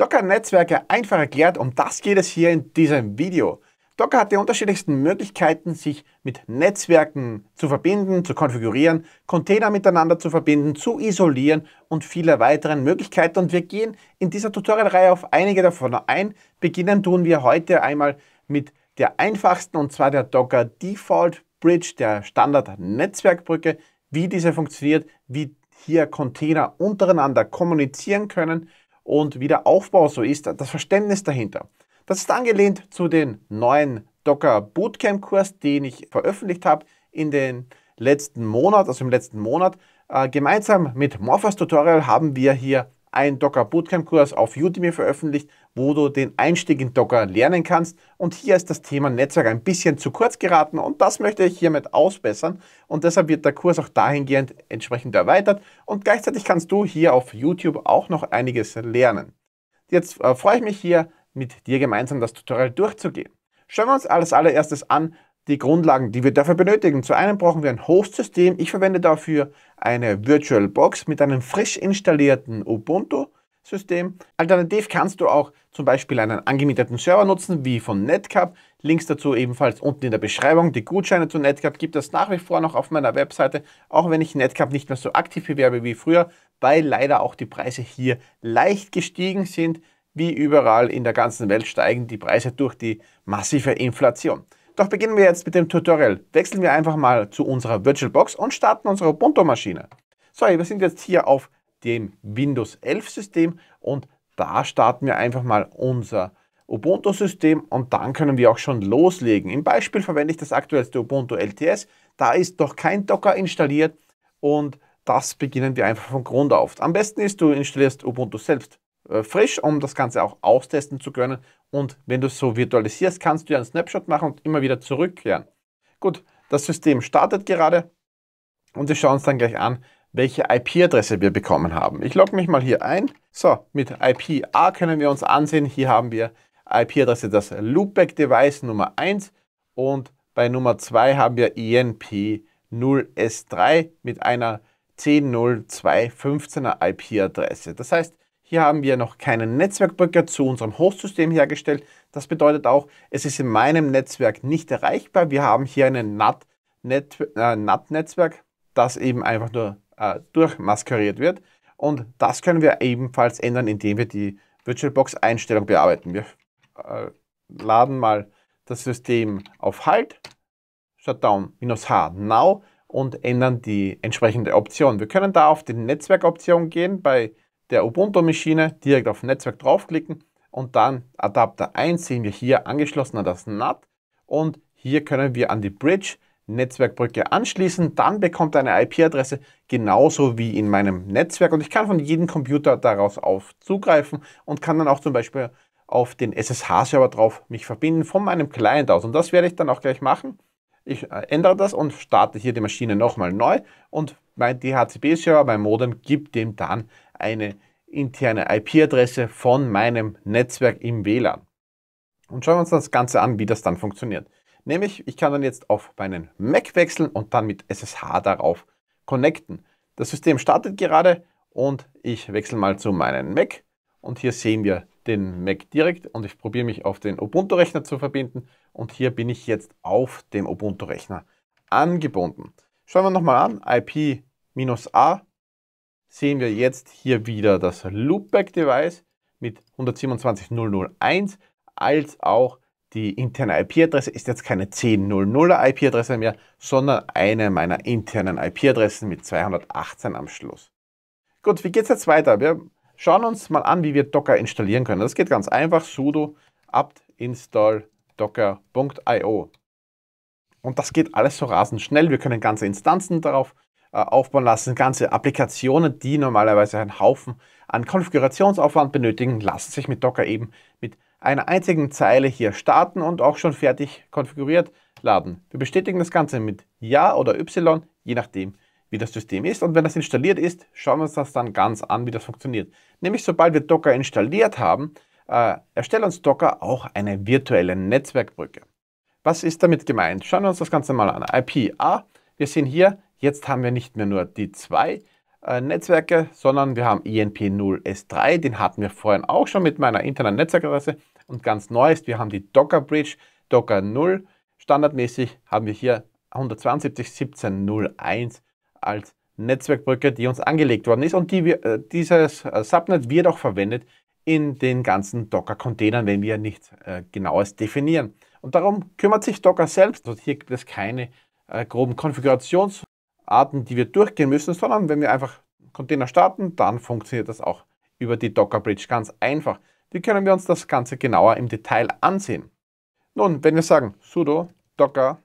Docker-Netzwerke einfach erklärt, um das geht es hier in diesem Video. Docker hat die unterschiedlichsten Möglichkeiten, sich mit Netzwerken zu verbinden, zu konfigurieren, Container miteinander zu verbinden, zu isolieren und viele weitere Möglichkeiten. Und wir gehen in dieser Tutorial-Reihe auf einige davon ein. Beginnen tun wir heute einmal mit der einfachsten und zwar der Docker Default Bridge, der Standard-Netzwerkbrücke, wie diese funktioniert, wie hier Container untereinander kommunizieren können und Wiederaufbau so ist, das Verständnis dahinter. Das ist angelehnt zu dem neuen Docker Bootcamp Kurs, den ich veröffentlicht habe in den letzten Monat, also im letzten Monat. Äh, gemeinsam mit Morphos Tutorial haben wir hier ein Docker Bootcamp Kurs auf Udemy veröffentlicht, wo du den Einstieg in Docker lernen kannst. Und hier ist das Thema Netzwerk ein bisschen zu kurz geraten und das möchte ich hiermit ausbessern. Und deshalb wird der Kurs auch dahingehend entsprechend erweitert. Und gleichzeitig kannst du hier auf YouTube auch noch einiges lernen. Jetzt äh, freue ich mich hier mit dir gemeinsam das Tutorial durchzugehen. Schauen wir uns als allererstes an, die Grundlagen, die wir dafür benötigen. Zu einem brauchen wir ein Host-System. Ich verwende dafür eine VirtualBox mit einem frisch installierten Ubuntu-System. Alternativ kannst du auch zum Beispiel einen angemieteten Server nutzen, wie von NetCap. Links dazu ebenfalls unten in der Beschreibung. Die Gutscheine zu NetCap gibt es nach wie vor noch auf meiner Webseite, auch wenn ich NetCap nicht mehr so aktiv bewerbe wie früher, weil leider auch die Preise hier leicht gestiegen sind. Wie überall in der ganzen Welt steigen die Preise durch die massive Inflation. Doch beginnen wir jetzt mit dem Tutorial. Wechseln wir einfach mal zu unserer VirtualBox und starten unsere Ubuntu-Maschine. So, wir sind jetzt hier auf dem Windows 11 System und da starten wir einfach mal unser Ubuntu-System und dann können wir auch schon loslegen. Im Beispiel verwende ich das aktuellste Ubuntu LTS. Da ist doch kein Docker installiert und das beginnen wir einfach von Grund auf. Am besten ist, du installierst Ubuntu selbst äh, frisch, um das Ganze auch austesten zu können und wenn du es so virtualisierst, kannst du ja einen Snapshot machen und immer wieder zurückkehren. Gut, das System startet gerade und wir schauen uns dann gleich an, welche IP-Adresse wir bekommen haben. Ich logge mich mal hier ein. So, mit IP-A können wir uns ansehen. Hier haben wir IP-Adresse das Loopback-Device Nummer 1 und bei Nummer 2 haben wir INP 0S3 mit einer 10.02.15er IP-Adresse. Das heißt, hier haben wir noch keine Netzwerkbrücke zu unserem Hostsystem hergestellt. Das bedeutet auch, es ist in meinem Netzwerk nicht erreichbar. Wir haben hier ein NAT-Netzwerk, äh, das eben einfach nur äh, durchmaskeriert wird. Und das können wir ebenfalls ändern, indem wir die VirtualBox-Einstellung bearbeiten. Wir äh, laden mal das System auf Halt, Shutdown-H Now und ändern die entsprechende Option. Wir können da auf die Netzwerkoption gehen bei der Ubuntu-Maschine direkt auf Netzwerk draufklicken und dann Adapter 1 sehen wir hier angeschlossen an das NAT und hier können wir an die Bridge Netzwerkbrücke anschließen, dann bekommt eine IP-Adresse genauso wie in meinem Netzwerk und ich kann von jedem Computer daraus auf zugreifen und kann dann auch zum Beispiel auf den SSH-Server drauf mich verbinden von meinem Client aus und das werde ich dann auch gleich machen. Ich äh, ändere das und starte hier die Maschine nochmal neu und mein DHCP-Server, mein Modem gibt dem dann eine interne IP-Adresse von meinem Netzwerk im WLAN. Und schauen wir uns das Ganze an, wie das dann funktioniert. Nämlich, ich kann dann jetzt auf meinen Mac wechseln und dann mit SSH darauf connecten. Das System startet gerade und ich wechsle mal zu meinem Mac. Und hier sehen wir den Mac direkt und ich probiere mich auf den Ubuntu-Rechner zu verbinden. Und hier bin ich jetzt auf dem Ubuntu-Rechner angebunden. Schauen wir nochmal an, IP-A sehen wir jetzt hier wieder das Loopback-Device mit 127.001 als auch die interne IP-Adresse ist jetzt keine 10.00er IP-Adresse mehr, sondern eine meiner internen IP-Adressen mit 218 am Schluss. Gut, wie geht es jetzt weiter? Wir schauen uns mal an, wie wir Docker installieren können. Das geht ganz einfach, sudo apt install docker.io. Und das geht alles so rasend schnell. Wir können ganze Instanzen darauf äh, aufbauen lassen. Ganze Applikationen, die normalerweise einen Haufen an Konfigurationsaufwand benötigen, lassen sich mit Docker eben mit einer einzigen Zeile hier starten und auch schon fertig konfiguriert laden. Wir bestätigen das Ganze mit Ja oder Y, je nachdem, wie das System ist. Und wenn das installiert ist, schauen wir uns das dann ganz an, wie das funktioniert. Nämlich sobald wir Docker installiert haben, äh, erstellt uns Docker auch eine virtuelle Netzwerkbrücke. Was ist damit gemeint? Schauen wir uns das Ganze mal an. IP A, wir sehen hier Jetzt haben wir nicht mehr nur die zwei äh, Netzwerke, sondern wir haben e INP0S3, den hatten wir vorhin auch schon mit meiner internen Netzwerkadresse. Und ganz neu ist, wir haben die Docker Bridge, Docker 0. Standardmäßig haben wir hier 172.17.01 als Netzwerkbrücke, die uns angelegt worden ist und die wir, äh, dieses äh, Subnet wird auch verwendet in den ganzen Docker-Containern, wenn wir nichts äh, Genaues definieren. Und darum kümmert sich Docker selbst. Also hier gibt es keine groben Konfigurations- Arten, die wir durchgehen müssen, sondern wenn wir einfach Container starten, dann funktioniert das auch über die Docker Bridge ganz einfach. Wie können wir uns das Ganze genauer im Detail ansehen? Nun, wenn wir sagen sudo docker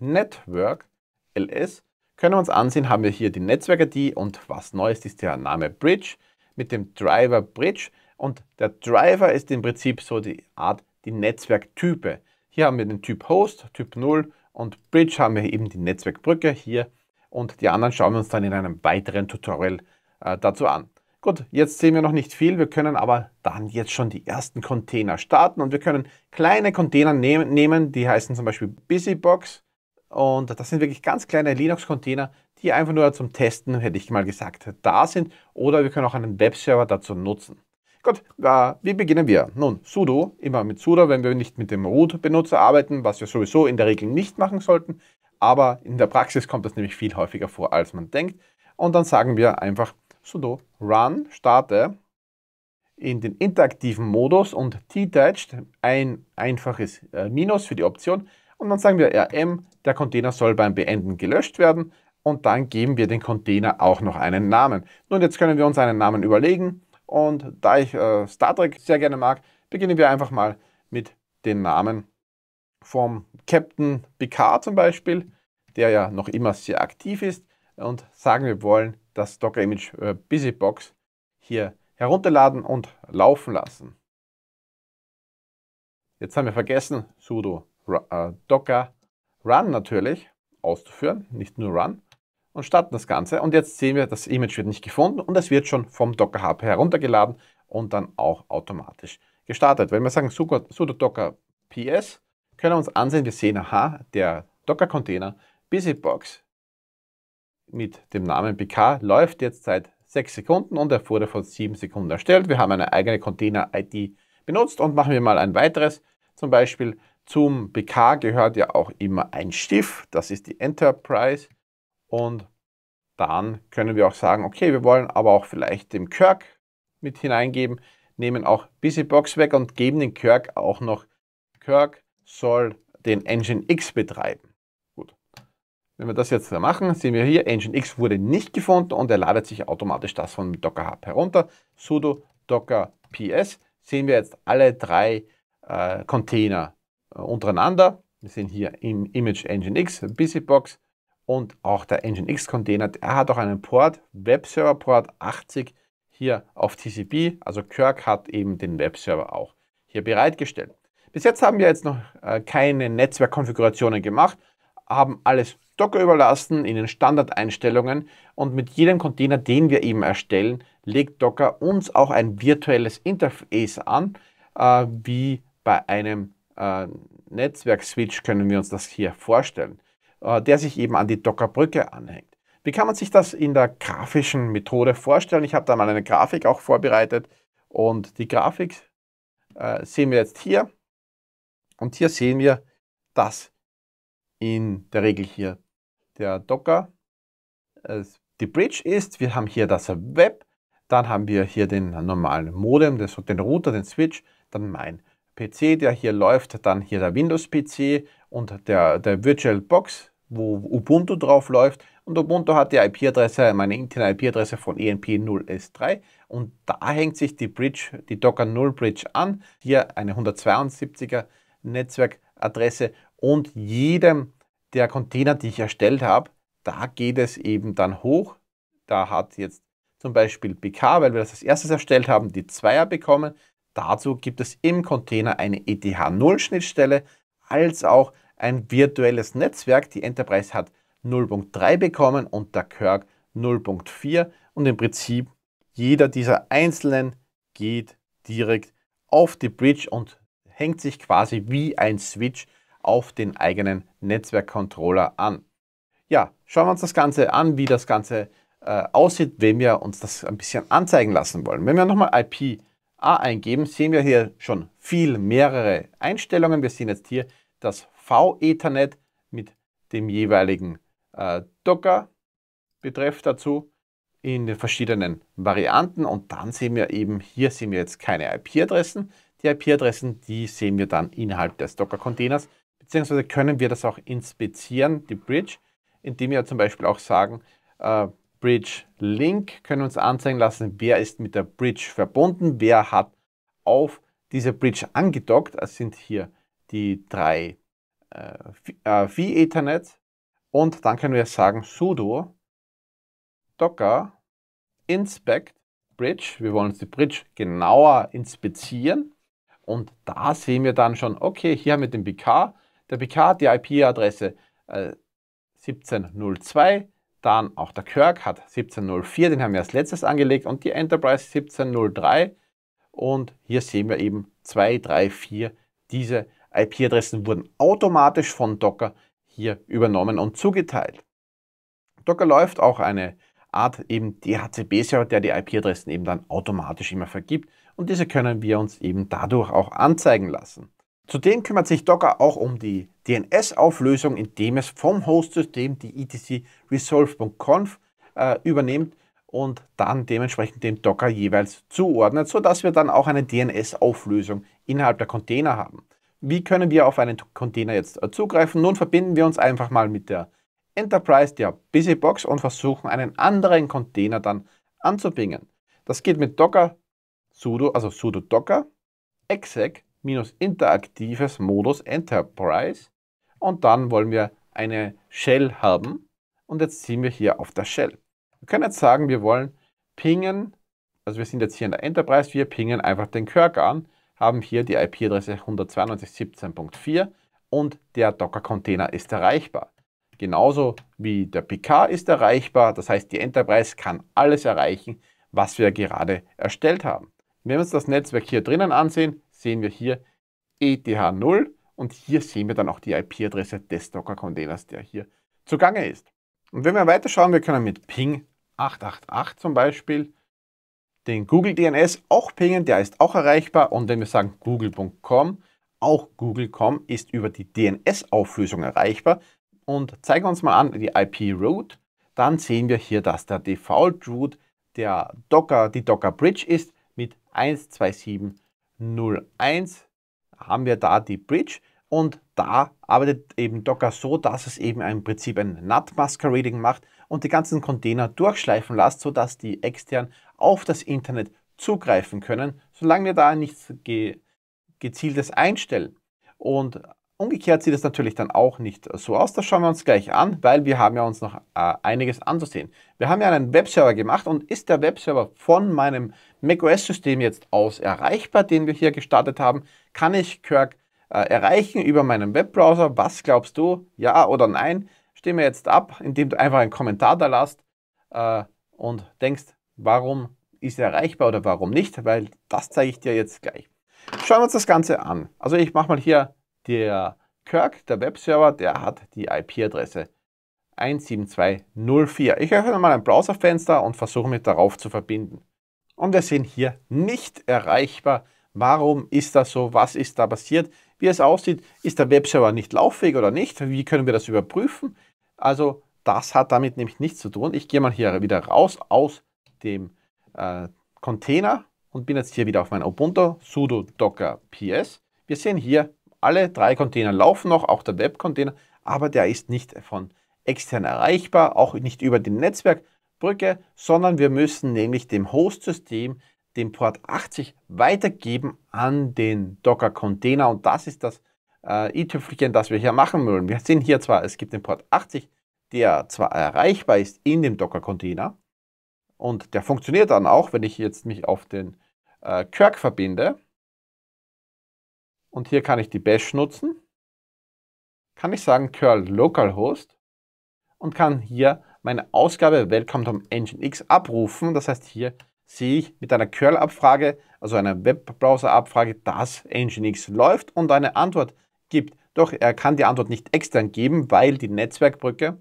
network ls, können wir uns ansehen, haben wir hier die Netzwerk-ID und was Neues ist der Name Bridge mit dem Driver Bridge. Und der Driver ist im Prinzip so die Art, die Netzwerktype. Hier haben wir den Typ Host, Typ 0 und Bridge haben wir eben die Netzwerkbrücke hier und die anderen schauen wir uns dann in einem weiteren Tutorial äh, dazu an. Gut, jetzt sehen wir noch nicht viel, wir können aber dann jetzt schon die ersten Container starten und wir können kleine Container nehmen, die heißen zum Beispiel BusyBox und das sind wirklich ganz kleine Linux-Container, die einfach nur zum Testen, hätte ich mal gesagt, da sind oder wir können auch einen Webserver dazu nutzen. Gut, äh, wie beginnen wir? Nun, sudo, immer mit sudo, wenn wir nicht mit dem root-Benutzer arbeiten, was wir sowieso in der Regel nicht machen sollten. Aber in der Praxis kommt das nämlich viel häufiger vor, als man denkt. Und dann sagen wir einfach sudo run, starte in den interaktiven Modus und detached, ein einfaches äh, Minus für die Option. Und dann sagen wir rm, der Container soll beim Beenden gelöscht werden. Und dann geben wir dem Container auch noch einen Namen. Nun, jetzt können wir uns einen Namen überlegen. Und da ich äh, Star Trek sehr gerne mag, beginnen wir einfach mal mit den Namen vom Captain Picard zum Beispiel, der ja noch immer sehr aktiv ist und sagen wir wollen das Docker Image äh, Busybox hier herunterladen und laufen lassen. Jetzt haben wir vergessen, sudo äh, docker run natürlich auszuführen, nicht nur run und starten das Ganze. Und jetzt sehen wir, das Image wird nicht gefunden und es wird schon vom Docker Hub heruntergeladen und dann auch automatisch gestartet. Wenn wir sagen sudo docker ps, können wir uns ansehen, wir sehen, aha, der Docker-Container BusyBox mit dem Namen BK läuft jetzt seit 6 Sekunden und er wurde vor 7 Sekunden erstellt. Wir haben eine eigene Container-ID benutzt und machen wir mal ein weiteres. Zum Beispiel zum BK gehört ja auch immer ein Stift, das ist die Enterprise und dann können wir auch sagen, okay, wir wollen aber auch vielleicht den Kirk mit hineingeben, nehmen auch BusyBox weg und geben den Kirk auch noch. Kirk soll den Engine X betreiben. Gut. Wenn wir das jetzt machen, sehen wir hier, Engine X wurde nicht gefunden und er ladet sich automatisch das von Docker Hub herunter. sudo docker ps sehen wir jetzt alle drei äh, Container äh, untereinander. Wir sehen hier im Image Engine X, BusyBox, und auch der Nginx Container. Er hat auch einen Port, Webserver Port 80 hier auf TCP. Also Kirk hat eben den Webserver auch hier bereitgestellt. Bis jetzt haben wir jetzt noch äh, keine Netzwerkkonfigurationen gemacht, haben alles Docker überlassen in den Standardeinstellungen und mit jedem Container, den wir eben erstellen, legt Docker uns auch ein virtuelles Interface an, äh, wie bei einem äh, Netzwerk-Switch können wir uns das hier vorstellen. Äh, der sich eben an die Dockerbrücke anhängt. Wie kann man sich das in der grafischen Methode vorstellen? Ich habe da mal eine Grafik auch vorbereitet und die Grafik äh, sehen wir jetzt hier. Und hier sehen wir, dass in der Regel hier der Docker äh, die Bridge ist. Wir haben hier das Web, dann haben wir hier den normalen Modem, den Router, den Switch, dann mein PC, der hier läuft, dann hier der Windows-PC und der, der Virtual Box, wo Ubuntu drauf läuft. Und Ubuntu hat die IP-Adresse, meine interne IP-Adresse von ENP0S3 und da hängt sich die Bridge, die Docker 0 Bridge an. Hier eine 172er Netzwerkadresse und jedem der Container, die ich erstellt habe, da geht es eben dann hoch. Da hat jetzt zum Beispiel PK, weil wir das als erstes erstellt haben, die Zweier bekommen. Dazu gibt es im Container eine ETH0-Schnittstelle, als auch ein virtuelles Netzwerk. Die Enterprise hat 0.3 bekommen und der Kirk 0.4 und im Prinzip jeder dieser einzelnen geht direkt auf die Bridge und hängt sich quasi wie ein Switch auf den eigenen Netzwerkcontroller an. Ja, schauen wir uns das Ganze an, wie das Ganze äh, aussieht, wenn wir uns das ein bisschen anzeigen lassen wollen. Wenn wir nochmal IPA eingeben, sehen wir hier schon viel mehrere Einstellungen. Wir sehen jetzt hier das V-Ethernet mit dem jeweiligen äh, Docker-Betreff dazu in den verschiedenen Varianten und dann sehen wir eben, hier sehen wir jetzt keine IP-Adressen. Die IP-Adressen, die sehen wir dann innerhalb des Docker-Containers, beziehungsweise können wir das auch inspizieren, die Bridge, indem wir zum Beispiel auch sagen, äh, Bridge Link können wir uns anzeigen lassen, wer ist mit der Bridge verbunden, wer hat auf diese Bridge angedockt. Es sind hier die drei äh, V-Ethernet äh, und dann können wir sagen sudo docker inspect bridge. Wir wollen uns die Bridge genauer inspizieren und da sehen wir dann schon, okay, hier haben wir den BK, der BK hat die IP-Adresse äh, 1702, dann auch der Kirk hat 1704, den haben wir als letztes angelegt und die Enterprise 1703 und hier sehen wir eben 234 diese IP-Adressen wurden automatisch von Docker hier übernommen und zugeteilt. Docker läuft auch eine Art eben DHCP-Server, der die IP-Adressen eben dann automatisch immer vergibt und diese können wir uns eben dadurch auch anzeigen lassen. Zudem kümmert sich Docker auch um die DNS-Auflösung, indem es vom Host-System die etc resolve.conf äh, übernimmt und dann dementsprechend dem Docker jeweils zuordnet, sodass wir dann auch eine DNS-Auflösung innerhalb der Container haben. Wie können wir auf einen Container jetzt äh, zugreifen? Nun verbinden wir uns einfach mal mit der Enterprise, der BusyBox und versuchen einen anderen Container dann anzubingen. Das geht mit Docker sudo, also sudo docker exec interaktives Modus Enterprise und dann wollen wir eine Shell haben und jetzt ziehen wir hier auf der Shell. Wir können jetzt sagen, wir wollen pingen, also wir sind jetzt hier in der Enterprise, wir pingen einfach den Kirk an haben hier die IP-Adresse 192.17.4 und der Docker-Container ist erreichbar. Genauso wie der PK ist erreichbar, das heißt die Enterprise kann alles erreichen, was wir gerade erstellt haben. Wenn wir uns das Netzwerk hier drinnen ansehen, sehen wir hier ETH0 und hier sehen wir dann auch die IP-Adresse des Docker-Containers, der hier zugange ist. Und wenn wir weiterschauen, wir können mit Ping 888 zum Beispiel den Google DNS auch pingen, der ist auch erreichbar. Und wenn wir sagen google.com, auch google.com ist über die DNS-Auflösung erreichbar. Und zeigen wir uns mal an die IP-Route. Dann sehen wir hier, dass der Default-Route der Docker, die Docker Bridge ist mit 12701 haben wir da die Bridge und da arbeitet eben Docker so, dass es eben im Prinzip ein NAT Masquerading macht und die ganzen Container durchschleifen lässt, sodass die extern auf das Internet zugreifen können, solange wir da nichts ge gezieltes einstellen. Und umgekehrt sieht es natürlich dann auch nicht so aus. Das schauen wir uns gleich an, weil wir haben ja uns noch äh, einiges anzusehen. Wir haben ja einen Webserver gemacht und ist der Webserver von meinem macOS-System jetzt aus erreichbar, den wir hier gestartet haben, kann ich Kirk äh, erreichen über meinen Webbrowser. Was glaubst du? Ja oder nein? Stimme jetzt ab, indem du einfach einen Kommentar da lässt äh, und denkst, Warum ist er erreichbar oder warum nicht? Weil das zeige ich dir jetzt gleich. Schauen wir uns das Ganze an. Also ich mache mal hier der Kirk, der Webserver, der hat die IP-Adresse 17204. Ich öffne mal ein Browserfenster und versuche mich darauf zu verbinden. Und wir sehen hier nicht erreichbar. Warum ist das so? Was ist da passiert? Wie es aussieht, ist der Webserver nicht lauffähig oder nicht? Wie können wir das überprüfen? Also das hat damit nämlich nichts zu tun. Ich gehe mal hier wieder raus aus dem äh, Container und bin jetzt hier wieder auf mein Ubuntu sudo docker ps. Wir sehen hier, alle drei Container laufen noch, auch der Web-Container, aber der ist nicht von extern erreichbar, auch nicht über die Netzwerkbrücke, sondern wir müssen nämlich dem Host-System den Port 80 weitergeben an den Docker-Container und das ist das äh, i-Tüpfelchen, das wir hier machen wollen. Wir sehen hier zwar, es gibt den Port 80, der zwar erreichbar ist in dem Docker-Container, und der funktioniert dann auch, wenn ich jetzt mich auf den äh, Kirk verbinde. Und hier kann ich die Bash nutzen. Kann ich sagen curl localhost und kann hier meine Ausgabe Welcome to Nginx abrufen. Das heißt, hier sehe ich mit einer curl-Abfrage, also einer Webbrowser-Abfrage, dass Nginx läuft und eine Antwort gibt. Doch er kann die Antwort nicht extern geben, weil die Netzwerkbrücke,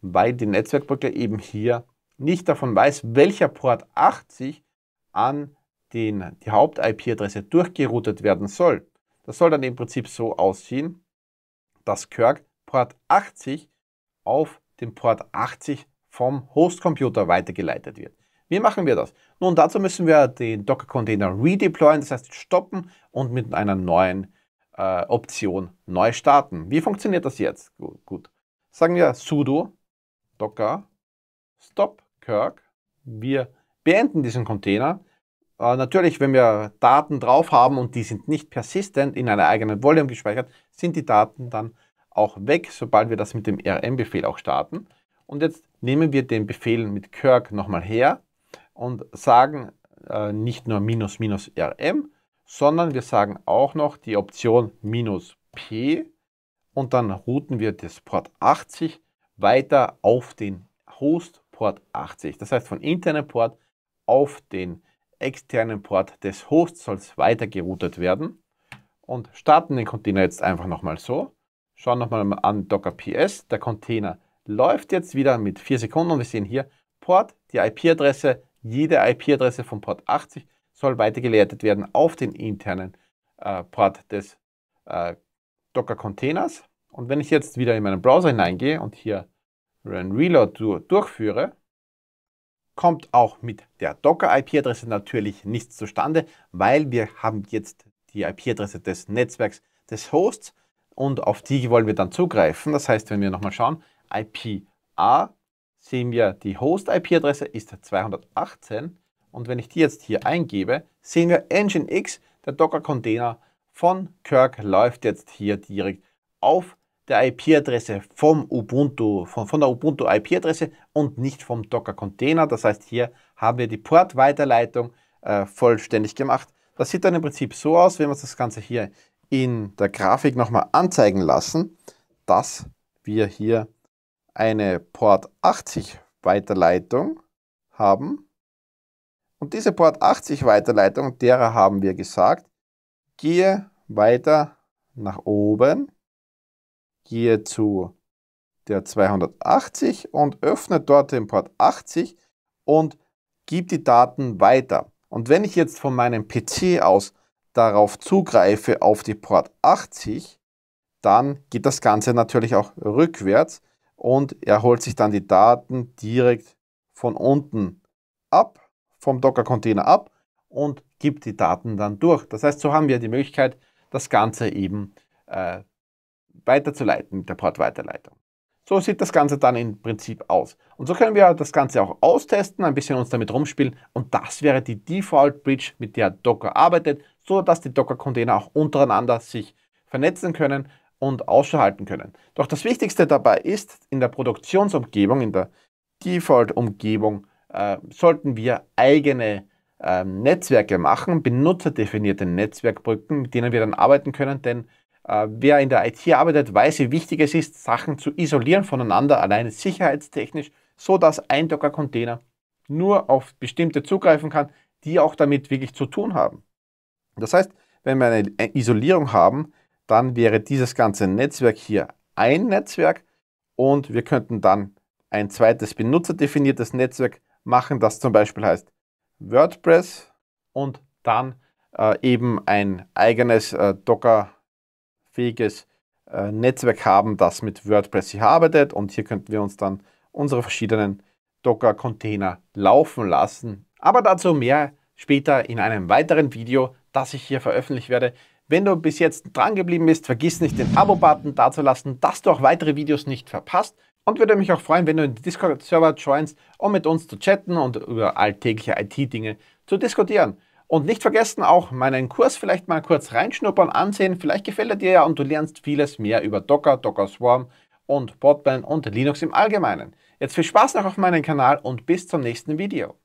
weil die Netzwerkbrücke eben hier nicht davon weiß, welcher Port 80 an den, die Haupt-IP-Adresse durchgeroutet werden soll. Das soll dann im Prinzip so aussehen, dass Kirk Port 80 auf den Port 80 vom Host-Computer weitergeleitet wird. Wie machen wir das? Nun, dazu müssen wir den Docker-Container redeployen, das heißt stoppen und mit einer neuen äh, Option neu starten. Wie funktioniert das jetzt? Gut, gut. Sagen wir sudo docker stop Kirk. Wir beenden diesen Container. Äh, natürlich, wenn wir Daten drauf haben und die sind nicht persistent in einer eigenen Volume gespeichert, sind die Daten dann auch weg, sobald wir das mit dem RM-Befehl auch starten. Und jetzt nehmen wir den Befehl mit Kirk nochmal her und sagen äh, nicht nur minus minus RM, sondern wir sagen auch noch die Option minus P und dann routen wir das Port 80 weiter auf den Host Port 80. Das heißt, von internen Port auf den externen Port des Hosts soll es weiter geroutet werden. Und starten den Container jetzt einfach nochmal so. Schauen nochmal an Docker PS. Der Container läuft jetzt wieder mit 4 Sekunden und wir sehen hier Port, die IP-Adresse, jede IP-Adresse von Port 80 soll weitergeleitet werden auf den internen äh, Port des äh, Docker-Containers. Und wenn ich jetzt wieder in meinen Browser hineingehe und hier oder Reload durchführe, kommt auch mit der Docker-IP-Adresse natürlich nichts zustande, weil wir haben jetzt die IP-Adresse des Netzwerks des Hosts und auf die wollen wir dann zugreifen. Das heißt, wenn wir nochmal schauen, IPA sehen wir, die Host-IP-Adresse ist 218 und wenn ich die jetzt hier eingebe, sehen wir Nginx, der Docker-Container von Kirk läuft jetzt hier direkt auf der IP-Adresse vom Ubuntu, von, von der Ubuntu IP-Adresse und nicht vom Docker-Container. Das heißt, hier haben wir die Port-Weiterleitung äh, vollständig gemacht. Das sieht dann im Prinzip so aus, wenn wir uns das Ganze hier in der Grafik nochmal anzeigen lassen, dass wir hier eine Port 80 Weiterleitung haben. Und diese Port 80 Weiterleitung, derer haben wir gesagt, gehe weiter nach oben gehe zu der 280 und öffne dort den Port 80 und gebe die Daten weiter. Und wenn ich jetzt von meinem PC aus darauf zugreife auf die Port 80, dann geht das Ganze natürlich auch rückwärts und er holt sich dann die Daten direkt von unten ab, vom Docker-Container ab und gibt die Daten dann durch. Das heißt, so haben wir die Möglichkeit, das Ganze eben äh, weiterzuleiten mit der Portweiterleitung. So sieht das Ganze dann im Prinzip aus. Und so können wir das Ganze auch austesten, ein bisschen uns damit rumspielen und das wäre die Default Bridge, mit der Docker arbeitet, so dass die Docker Container auch untereinander sich vernetzen können und ausschalten können. Doch das Wichtigste dabei ist, in der Produktionsumgebung, in der Default-Umgebung, äh, sollten wir eigene äh, Netzwerke machen, benutzerdefinierte Netzwerkbrücken, mit denen wir dann arbeiten können, denn äh, wer in der IT arbeitet, weiß, wie wichtig es ist, Sachen zu isolieren voneinander, alleine sicherheitstechnisch, so dass ein Docker-Container nur auf bestimmte zugreifen kann, die auch damit wirklich zu tun haben. Das heißt, wenn wir eine Isolierung haben, dann wäre dieses ganze Netzwerk hier ein Netzwerk und wir könnten dann ein zweites benutzerdefiniertes Netzwerk machen, das zum Beispiel heißt WordPress und dann äh, eben ein eigenes äh, Docker leistungsfähiges äh, Netzwerk haben, das mit WordPress hier arbeitet. Und hier könnten wir uns dann unsere verschiedenen Docker-Container laufen lassen. Aber dazu mehr später in einem weiteren Video, das ich hier veröffentlichen werde. Wenn du bis jetzt dran geblieben bist, vergiss nicht den Abo-Button dazulassen, dass du auch weitere Videos nicht verpasst. Und würde mich auch freuen, wenn du in den Discord-Server joinst, um mit uns zu chatten und über alltägliche IT-Dinge zu diskutieren. Und nicht vergessen, auch meinen Kurs vielleicht mal kurz reinschnuppern, ansehen. Vielleicht gefällt er dir ja und du lernst vieles mehr über Docker, Docker Swarm und Podman und Linux im Allgemeinen. Jetzt viel Spaß noch auf meinem Kanal und bis zum nächsten Video.